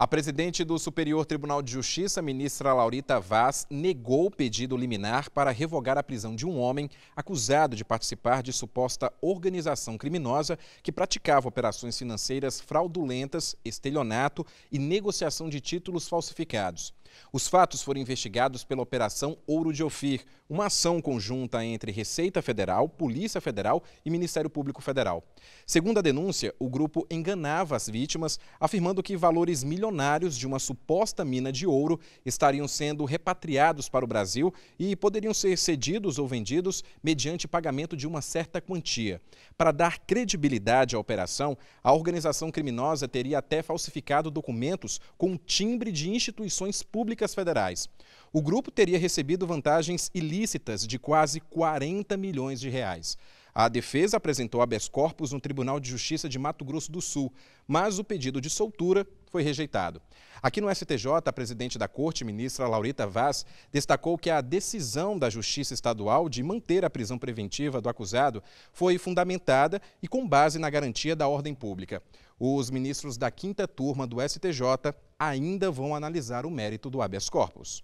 A presidente do Superior Tribunal de Justiça, ministra Laurita Vaz, negou o pedido liminar para revogar a prisão de um homem acusado de participar de suposta organização criminosa que praticava operações financeiras fraudulentas, estelionato e negociação de títulos falsificados. Os fatos foram investigados pela Operação Ouro de Ofir, uma ação conjunta entre Receita Federal, Polícia Federal e Ministério Público Federal. Segundo a denúncia, o grupo enganava as vítimas, afirmando que valores milionários de uma suposta mina de ouro estariam sendo repatriados para o Brasil e poderiam ser cedidos ou vendidos mediante pagamento de uma certa quantia. Para dar credibilidade à operação, a organização criminosa teria até falsificado documentos com timbre de instituições públicas federais. O grupo teria recebido vantagens ilícitas de quase 40 milhões de reais. A defesa apresentou habeas corpus no Tribunal de Justiça de Mato Grosso do Sul, mas o pedido de soltura foi rejeitado. Aqui no STJ, a presidente da corte, ministra Laurita Vaz, destacou que a decisão da Justiça Estadual de manter a prisão preventiva do acusado foi fundamentada e com base na garantia da ordem pública. Os ministros da quinta turma do STJ ainda vão analisar o mérito do habeas corpus.